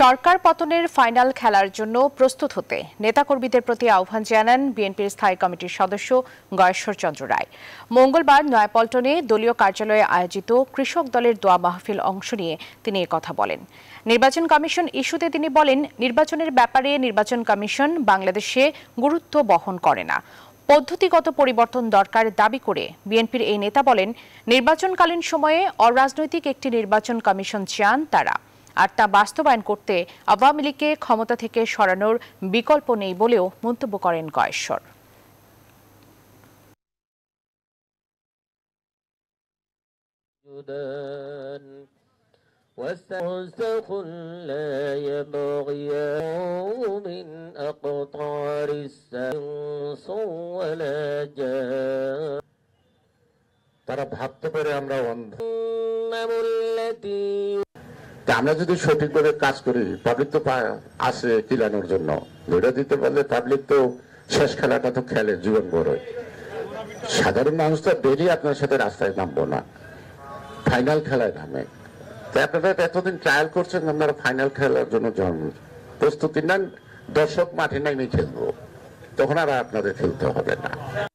সরকার পতনের ফাইনাল খেলার জন্য প্রস্তুত হতে নেতাকর্মীদের প্রতি আহ্বান জানান বিএনপির স্থায়ী কমিটির সদস্য গয়েশ্বর চন্দ্র রায় মঙ্গলবার নয়াপল্টনে দলীয় কার্যালয়ে আয়োজিত কৃষক দলের দোয়া মাহফিল অংশ নিয়ে তিনি কথা বলেন নির্বাচন কমিশন ইস্যুতে তিনি বলেন নির্বাচনের ব্যাপারে নির্বাচন কমিশন বাংলাদেশে গুরুত্ব বহন করে না পদ্ধতিগত পরিবর্তন দরকার দাবি করে বিএনপির এই নেতা বলেন নির্বাচনকালীন সময়ে অরাজনৈতিক একটি নির্বাচন কমিশন চান তারা আর তা বাস্তবায়ন করতে আওয়ামী লীগকে ক্ষমতা থেকে সরানোর বিকল্প নেই বলেও মন্তব্য করেন কয়েশ্বর واسترزق لا يبغي من أقطار ولا جاء তারা ভাবতে পারে আমরা অন্ধ আমরা যদি সঠিকভাবে কাজ করি পাবলিক তো আসে কিলানোর জন্য ধরে দিতে পারলে পাবলিক তো শেষ খেলাটা তো খেলে জীবন গড়য় সাধারণ মানুষ তো ডেলি আপনার সাথে রাস্তায় নামবো না ফাইনাল খেলায় নামে তাই আপনারা এতদিন ট্রায়াল করছেন আপনারা ফাইনাল খেলার জন্য জন্ম প্রস্তুতি নেন দর্শক মাঠে নামে খেলবো তখন আর আপনাদের খেলতে হবে না